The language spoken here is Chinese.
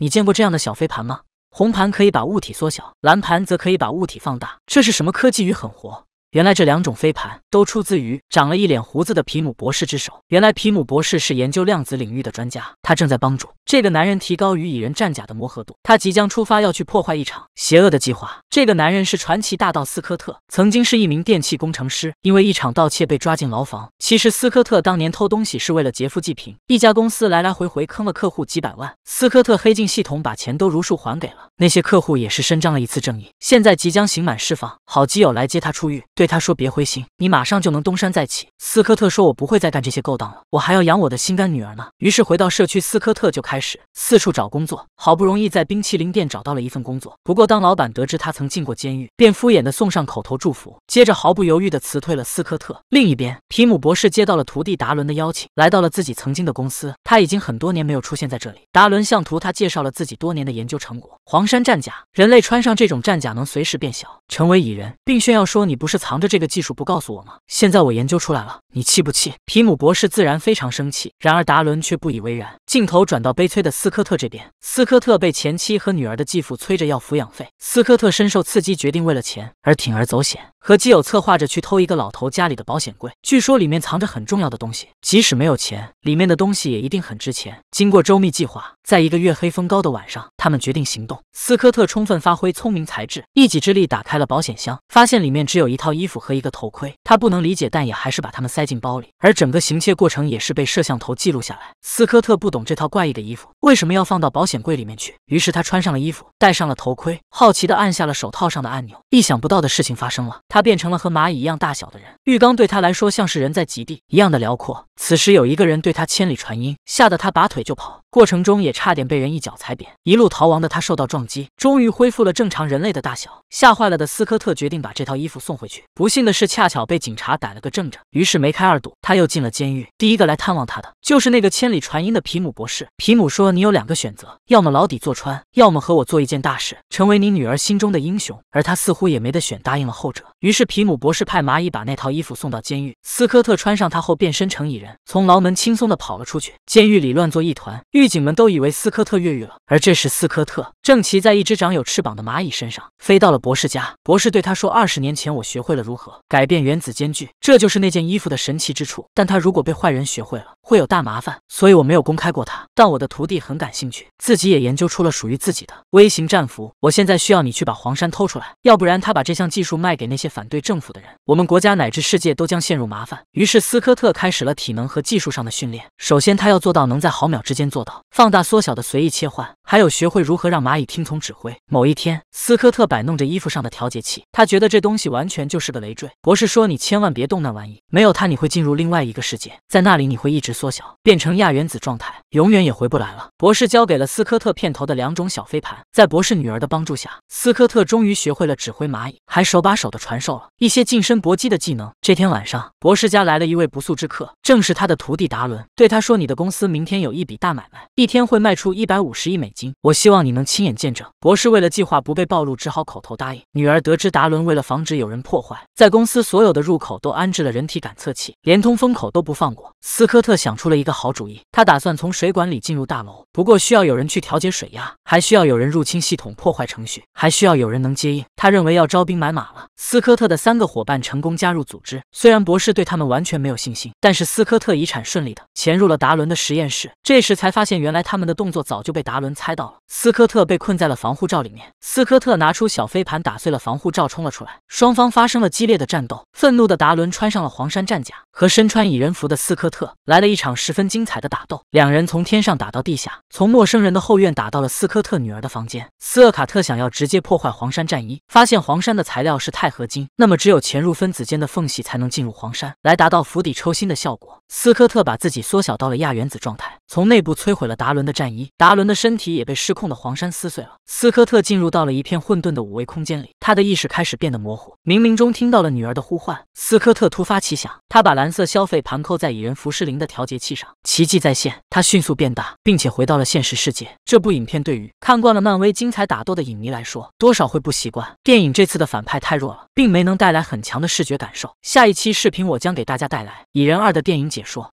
你见过这样的小飞盘吗？红盘可以把物体缩小，蓝盘则可以把物体放大。这是什么科技与狠活？原来这两种飞盘都出自于长了一脸胡子的皮姆博士之手。原来皮姆博士是研究量子领域的专家，他正在帮助这个男人提高与蚁人战甲的磨合度。他即将出发要去破坏一场邪恶的计划。这个男人是传奇大盗斯科特，曾经是一名电气工程师，因为一场盗窃被抓进牢房。其实斯科特当年偷东西是为了劫富济贫，一家公司来来回回坑了客户几百万，斯科特黑进系统把钱都如数还给了那些客户，也是伸张了一次正义。现在即将刑满释放，好基友来接他出狱。对他说：“别灰心，你马上就能东山再起。”斯科特说：“我不会再干这些勾当了，我还要养我的心肝女儿呢。”于是回到社区，斯科特就开始四处找工作。好不容易在冰淇淋店找到了一份工作，不过当老板得知他曾进过监狱，便敷衍的送上口头祝福，接着毫不犹豫的辞退了斯科特。另一边，皮姆博士接到了徒弟达伦的邀请，来到了自己曾经的公司。他已经很多年没有出现在这里。达伦向图他介绍了自己多年的研究成果——黄山战甲。人类穿上这种战甲能随时变小，成为蚁人，并炫耀说：“你不是草。”藏着这个技术不告诉我吗？现在我研究出来了，你气不气？皮姆博士自然非常生气，然而达伦却不以为然。镜头转到悲催的斯科特这边，斯科特被前妻和女儿的继父催着要抚养费，斯科特深受刺激，决定为了钱而铤而走险。和基友策划着去偷一个老头家里的保险柜，据说里面藏着很重要的东西。即使没有钱，里面的东西也一定很值钱。经过周密计划，在一个月黑风高的晚上，他们决定行动。斯科特充分发挥聪明才智，一己之力打开了保险箱，发现里面只有一套衣服和一个头盔。他不能理解，但也还是把他们塞进包里。而整个行窃过程也是被摄像头记录下来。斯科特不懂这套怪异的衣服为什么要放到保险柜里面去，于是他穿上了衣服，戴上了头盔，好奇地按下了手套上的按钮。意想不到的事情发生了。他变成了和蚂蚁一样大小的人，浴缸对他来说像是人在极地一样的辽阔。此时有一个人对他千里传音，吓得他拔腿就跑，过程中也差点被人一脚踩扁。一路逃亡的他受到撞击，终于恢复了正常人类的大小。吓坏了的斯科特决定把这套衣服送回去，不幸的是恰巧被警察逮了个正着，于是梅开二度，他又进了监狱。第一个来探望他的就是那个千里传音的皮姆博士。皮姆说：“你有两个选择，要么牢底坐穿，要么和我做一件大事，成为你女儿心中的英雄。”而他似乎也没得选，答应了后者。于是皮姆博士派蚂蚁把那套衣服送到监狱。斯科特穿上它后变身成蚁人，从牢门轻松地跑了出去。监狱里乱作一团，狱警们都以为斯科特越狱了。而这时，斯科特正骑在一只长有翅膀的蚂蚁身上，飞到了博士家。博士对他说：“二十年前，我学会了如何改变原子间距，这就是那件衣服的神奇之处。但他如果被坏人学会了，会有大麻烦。所以我没有公开过它。但我的徒弟很感兴趣，自己也研究出了属于自己的微型战服。我现在需要你去把黄山偷出来，要不然他把这项技术卖给那些。”反对政府的人，我们国家乃至世界都将陷入麻烦。于是，斯科特开始了体能和技术上的训练。首先，他要做到能在毫秒之间做到放大、缩小的随意切换。还有学会如何让蚂蚁听从指挥。某一天，斯科特摆弄着衣服上的调节器，他觉得这东西完全就是个累赘。博士说：“你千万别动那玩意，没有它你会进入另外一个世界，在那里你会一直缩小，变成亚原子状态，永远也回不来了。”博士交给了斯科特片头的两种小飞盘。在博士女儿的帮助下，斯科特终于学会了指挥蚂蚁，还手把手的传授了一些近身搏击的技能。这天晚上，博士家来了一位不速之客，正是他的徒弟达伦。对他说：“你的公司明天有一笔大买卖，一天会卖出一百五十亿美金。”我希望你能亲眼见证。博士为了计划不被暴露，只好口头答应。女儿得知达伦为了防止有人破坏，在公司所有的入口都安置了人体感测器，连通风口都不放过。斯科特想出了一个好主意，他打算从水管里进入大楼，不过需要有人去调节水压，还需要有人入侵系统破坏程序，还需要有人能接应。他认为要招兵买马了。斯科特的三个伙伴成功加入组织，虽然博士对他们完全没有信心，但是斯科特遗产顺利的潜入了达伦的实验室，这时才发现原来他们的动作早就被达伦猜。猜到了，斯科特被困在了防护罩里面。斯科特拿出小飞盘，打碎了防护罩，冲了出来。双方发生了激烈的战斗。愤怒的达伦穿上了黄山战甲，和身穿蚁人服的斯科特来了一场十分精彩的打斗。两人从天上打到地下，从陌生人的后院打到了斯科特女儿的房间。斯厄卡特想要直接破坏黄山战衣，发现黄山的材料是钛合金，那么只有潜入分子间的缝隙才能进入黄山，来达到釜底抽薪的效果。斯科特把自己缩小到了亚原子状态。从内部摧毁了达伦的战衣，达伦的身体也被失控的黄山撕碎了。斯科特进入到了一片混沌的五维空间里，他的意识开始变得模糊，冥冥中听到了女儿的呼唤。斯科特突发奇想，他把蓝色消费盘扣在蚁人浮士林的调节器上，奇迹再现，他迅速变大，并且回到了现实世界。这部影片对于看惯了漫威精彩打斗的影迷来说，多少会不习惯。电影这次的反派太弱了，并没能带来很强的视觉感受。下一期视频我将给大家带来《蚁人二》的电影解说。